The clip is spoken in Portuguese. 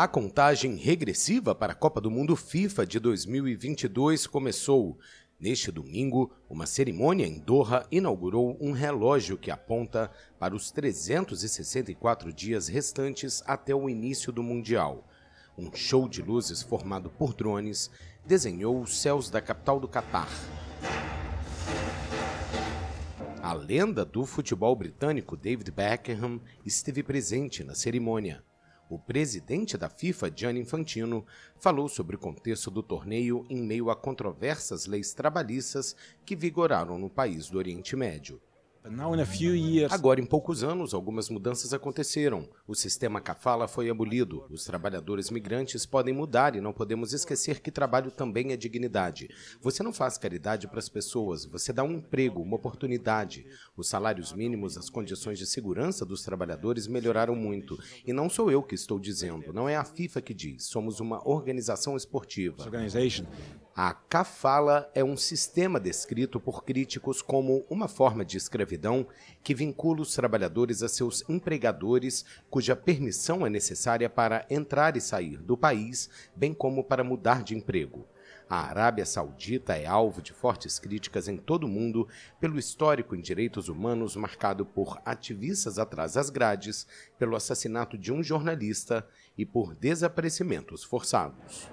A contagem regressiva para a Copa do Mundo FIFA de 2022 começou. Neste domingo, uma cerimônia em Doha inaugurou um relógio que aponta para os 364 dias restantes até o início do Mundial. Um show de luzes formado por drones desenhou os céus da capital do Catar. A lenda do futebol britânico David Beckham esteve presente na cerimônia o presidente da FIFA, Gianni Infantino, falou sobre o contexto do torneio em meio a controversas leis trabalhistas que vigoraram no país do Oriente Médio. Agora, em poucos anos, algumas mudanças aconteceram. O sistema Cafala foi abolido. Os trabalhadores migrantes podem mudar e não podemos esquecer que trabalho também é dignidade. Você não faz caridade para as pessoas, você dá um emprego, uma oportunidade. Os salários mínimos, as condições de segurança dos trabalhadores melhoraram muito. E não sou eu que estou dizendo, não é a FIFA que diz. Somos uma organização esportiva. A cafala é um sistema descrito por críticos como uma forma de escravidão que vincula os trabalhadores a seus empregadores, cuja permissão é necessária para entrar e sair do país, bem como para mudar de emprego. A Arábia Saudita é alvo de fortes críticas em todo o mundo pelo histórico em direitos humanos marcado por ativistas atrás das grades, pelo assassinato de um jornalista e por desaparecimentos forçados.